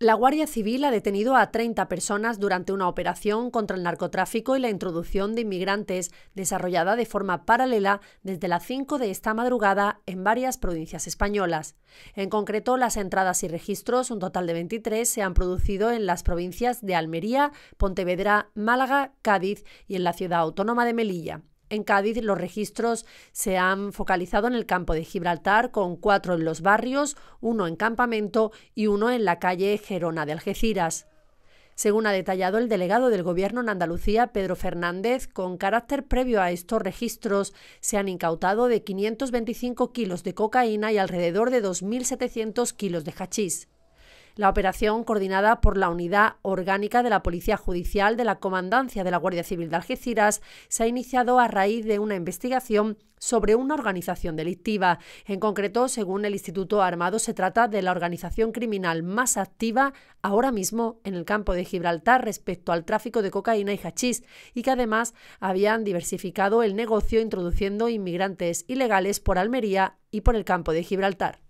La Guardia Civil ha detenido a 30 personas durante una operación contra el narcotráfico y la introducción de inmigrantes desarrollada de forma paralela desde las 5 de esta madrugada en varias provincias españolas. En concreto, las entradas y registros, un total de 23, se han producido en las provincias de Almería, Pontevedra, Málaga, Cádiz y en la ciudad autónoma de Melilla. En Cádiz los registros se han focalizado en el campo de Gibraltar, con cuatro en los barrios, uno en campamento y uno en la calle Gerona de Algeciras. Según ha detallado el delegado del Gobierno en Andalucía, Pedro Fernández, con carácter previo a estos registros, se han incautado de 525 kilos de cocaína y alrededor de 2.700 kilos de hachís. La operación, coordinada por la Unidad Orgánica de la Policía Judicial de la Comandancia de la Guardia Civil de Algeciras, se ha iniciado a raíz de una investigación sobre una organización delictiva. En concreto, según el Instituto Armado, se trata de la organización criminal más activa ahora mismo en el campo de Gibraltar respecto al tráfico de cocaína y hachís y que además habían diversificado el negocio introduciendo inmigrantes ilegales por Almería y por el campo de Gibraltar.